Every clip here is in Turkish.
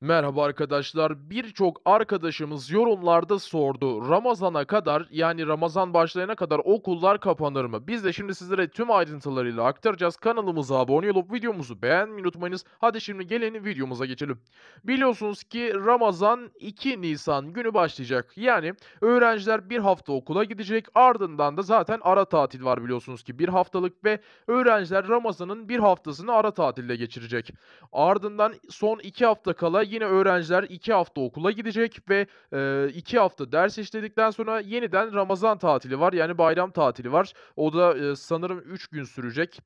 Merhaba arkadaşlar. Birçok arkadaşımız yorumlarda sordu. Ramazana kadar yani Ramazan başlayana kadar okullar kapanır mı? Biz de şimdi sizlere tüm ayrıntılarıyla aktaracağız. Kanalımıza abone olup videomuzu beğenmeyi unutmayınız. Hadi şimdi gelin videomuza geçelim. Biliyorsunuz ki Ramazan 2 Nisan günü başlayacak. Yani öğrenciler bir hafta okula gidecek. Ardından da zaten ara tatil var biliyorsunuz ki bir haftalık ve öğrenciler Ramazan'ın bir haftasını ara tatilde geçirecek. Ardından son 2 hafta kala yine öğrenciler 2 hafta okula gidecek ve 2 hafta ders işledikten sonra yeniden Ramazan tatili var. Yani bayram tatili var. O da sanırım 3 gün sürecek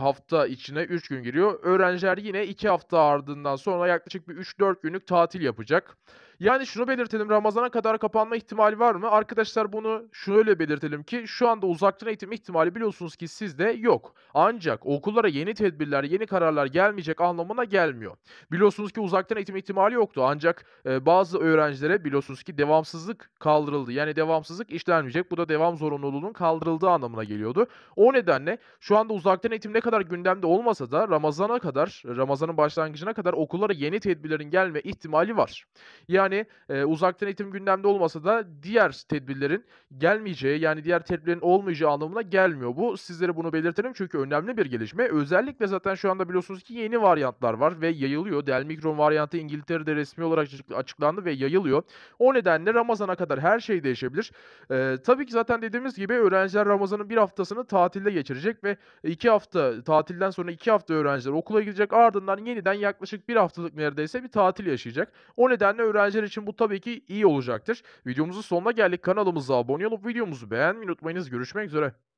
hafta içine 3 gün giriyor. Öğrenciler yine 2 hafta ardından sonra yaklaşık bir 3-4 günlük tatil yapacak. Yani şunu belirtelim Ramazan'a kadar kapanma ihtimali var mı? Arkadaşlar bunu şöyle belirtelim ki şu anda uzaktan eğitim ihtimali biliyorsunuz ki sizde yok. Ancak okullara yeni tedbirler, yeni kararlar gelmeyecek anlamına gelmiyor. Biliyorsunuz ki uzaktan eğitim ihtimali yoktu. Ancak e, bazı öğrencilere biliyorsunuz ki devamsızlık kaldırıldı. Yani devamsızlık işlenmeyecek. Bu da devam zorunluluğunun kaldırıldığı anlamına geliyordu. O nedenle şu anda uzaktan Zaten eğitim ne kadar gündemde olmasa da Ramazan'a kadar, Ramazan'ın başlangıcına kadar okullara yeni tedbirlerin gelme ihtimali var. Yani e, uzaktan eğitim gündemde olmasa da diğer tedbirlerin gelmeyeceği yani diğer tedbirlerin olmayacağı anlamına gelmiyor. Bu sizlere bunu belirtelim çünkü önemli bir gelişme. Özellikle zaten şu anda biliyorsunuz ki yeni varyantlar var ve yayılıyor. Delmikron varyantı İngiltere'de resmi olarak açıklandı ve yayılıyor. O nedenle Ramazan'a kadar her şey değişebilir. E, tabii ki zaten dediğimiz gibi öğrenciler Ramazan'ın bir haftasını tatilde geçirecek ve iki hafta hafta tatilden sonra iki hafta öğrenciler okula gidecek ardından yeniden yaklaşık bir haftalık neredeyse bir tatil yaşayacak. O nedenle öğrenciler için bu tabii ki iyi olacaktır. Videomuzun sonuna geldik. Kanalımıza abone olup videomuzu beğenmeyi unutmayınız. Görüşmek üzere.